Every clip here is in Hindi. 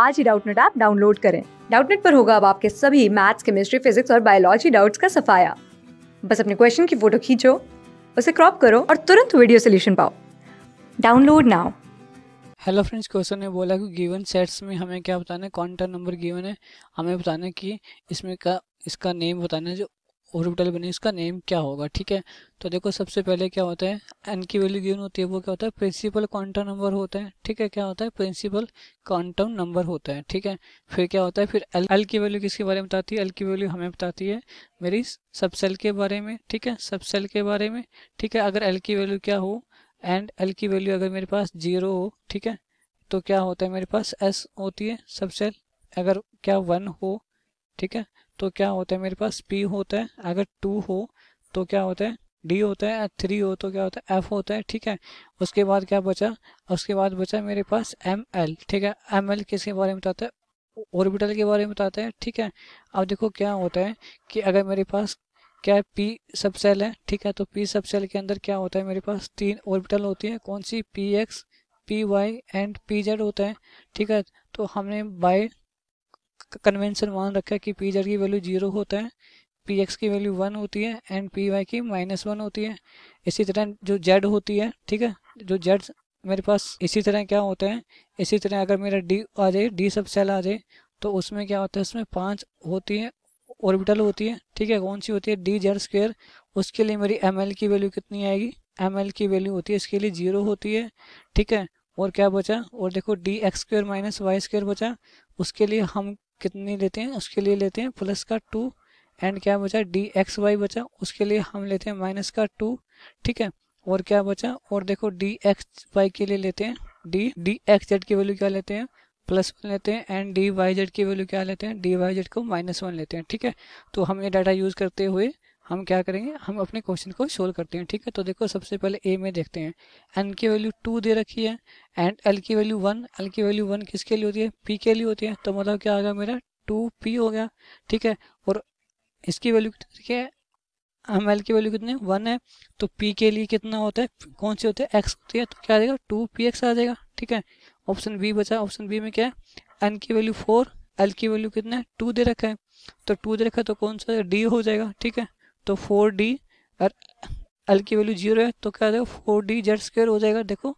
आज ही डाउटनेट ऐप डाउनलोड करें डाउटनेट पर होगा अब आपके सभी मैथ्स केमिस्ट्री फिजिक्स और बायोलॉजी डाउट्स का सफाया बस अपने क्वेश्चन की फोटो खींचो उसे क्रॉप करो और तुरंत वीडियो सोल्यूशन पाओ download now hello friends question ने बोला कि गिवन सेट्स में हमें क्या बताना है कौन सा नंबर गिवन है हमें बताना है कि इसमें का इसका नेम बताना है जो ऑर्बिटल बने इसका नेम क्या होगा ठीक है तो देखो सबसे पहले क्या होता है एन की वैल्यू गिवन होती है वो क्या होता है प्रिंसिपल क्वांटम नंबर होता है ठीक है क्या होता है प्रिंसिपल क्वांटम नंबर होता है ठीक है फिर क्या होता है फिर एल एल की वैल्यू किसके बारे में बताती है एल की वैल्यू हमें बताती है मेरी सबसेल के बारे में ठीक है सबसेल के बारे में ठीक है अगर एल की वैल्यू क्या हो एंड एल की वैल्यू अगर मेरे पास जीरो हो ठीक है तो क्या होता है मेरे पास एस होती है सबसेल अगर क्या वन हो ठीक है तो क्या होता है मेरे पास पी होता है अगर टू हो तो क्या होता है डी होता है थ्री हो तो क्या होता है एफ होता है ठीक है उसके बाद क्या बचा उसके बाद बचा मेरे पास एम एल ठीक है एम एल किसके बारे में बताता है ऑर्बिटल के बारे में बताता है ठीक है अब देखो क्या होता है कि अगर मेरे पास क्या है पी सब सेल है ठीक है तो पी सब सेल के अंदर क्या होता है मेरे पास तीन ऑर्बिटल होती है कौन सी P X P Y and P Z होता है ठीक है तो हमने बाई का कन्वेंशन मान रखा है कि पी जेड की वैल्यू जीरो होता है पी एक्स की वैल्यू वन होती है एंड पी वाई की माइनस वन होती है इसी तरह जो जेड होती है ठीक है जो जेड मेरे पास इसी तरह क्या होता है इसी तरह अगर मेरा डी आ जाए डी सब सेल आ जाए तो उसमें क्या होता है उसमें पाँच होती है ऑर्बिटल होती है ठीक है कौन सी होती है डी जेड स्क्वेयर उसके लिए मेरी एम एल की वैल्यू कितनी आएगी एम एल की वैल्यू होती है इसके लिए जीरो होती है ठीक है और क्या बचा और देखो D X square minus Y square बचा उसके लिए हम कितनी लेते हैं उसके लिए लेते हैं प्लस का टू एंड क्या बचा डी एक्स वाई बचा उसके लिए हम लेते हैं माइनस का टू ठीक है और क्या बचा और देखो डी एक्स वाई के लिए लेते हैं डी डी एक्स जेड की वैल्यू क्या लेते हैं प्लस वन लेते हैं एंड डी वाई जेड की वैल्यू क्या लेते हैं डी वाई जेड को माइनस वन लेते हैं ठीक है तो हम ये डाटा यूज़ करते हुए हम क्या करेंगे हम अपने क्वेश्चन को सोल्व करते हैं ठीक है तो देखो सबसे पहले ए में देखते हैं एन की वैल्यू टू दे रखी है एंड एल की वैल्यू वन एल की वैल्यू वन किसके लिए होती है पी के लिए होती है तो मतलब क्या आ गया मेरा टू पी हो गया ठीक है और इसकी वैल्यू ठीक है हम एल की वैल्यू कितनी वन है तो पी के लिए कितना होता है कौन से होते हैं एक्स होती है तो क्या आ जाएगा टू पी एक्स आ जाएगा ठीक है ऑप्शन बी बचा ऑप्शन बी में क्या है एन की वैल्यू फोर एल की वैल्यू कितना है टू दे रखा है तो टू दे रखा है तो कौन सा डी हो जाएगा ठीक है तो फोर डी और एल की वैल्यू जीरो है तो क्या देखो जाएगा फोर डी जेड स्क्वेयर हो जाएगा देखो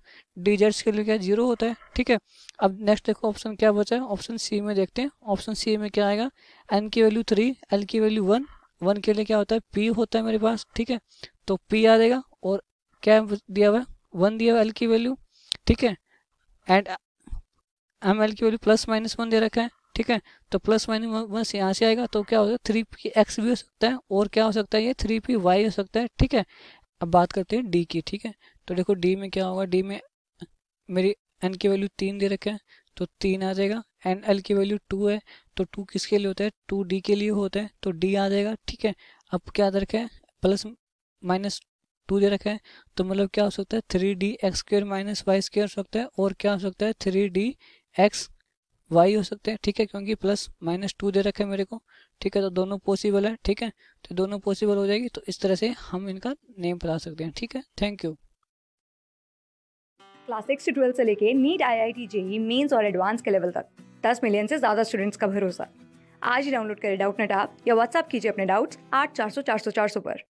डी जेड स्क्वेयर क्या जीरो होता है ठीक है अब नेक्स्ट देखो ऑप्शन क्या बचा है ऑप्शन सी में देखते हैं ऑप्शन सी में क्या आएगा एन की वैल्यू थ्री एल की वैल्यू वन वन के लिए क्या होता है पी होता है मेरे पास ठीक है तो पी आ जाएगा और क्या दिया हुआ है वन दिया हुआ एल की वैल्यू ठीक है एंड एम एल की वैल्यू प्लस माइनस वन दे रखा है ठीक है तो प्लस माइनस यहाँ से आएगा तो क्या है थ्री पी एक्स भी हो सकता है और क्या हो सकता है ये थ्री पी वाई हो सकता है ठीक है अब बात करते हैं डी की ठीक है तो देखो डी में क्या होगा डी में मेरी एन की वैल्यू तीन दे रखे हैं तो तीन आ जाएगा एन एल की वैल्यू टू है तो टू किसके लिए होता है टू डी के लिए होता है तो डी आ जाएगा ठीक है अब क्या दे रखे हैं प्लस माइनस टू दे रखे हैं तो मतलब क्या हो सकता है three D X square minus Y square हो सकता है और क्या हो सकता है थ्री डी एक्स वाई हो सकते हैं ठीक है क्योंकि प्लस माइनस टू दे रखे मेरे को ठीक है तो दोनों पॉसिबल है ठीक है तो दोनों पॉसिबल हो जाएगी तो इस तरह से हम इनका नेम बता सकते हैं ठीक है थैंक यू क्लास सिक्स से ट्वेल्थ से लेके NEET I I T JEE mains और एडवांस के लेवल तक दस मिलियन से ज़्यादा स्टूडेंट्स का भरोसा आज ही डाउनलोड करें डाउट नेट आप या व्हाट्सअप कीजिए अपने डाउट्स आठ चार सौ चार सौ चार सौ पर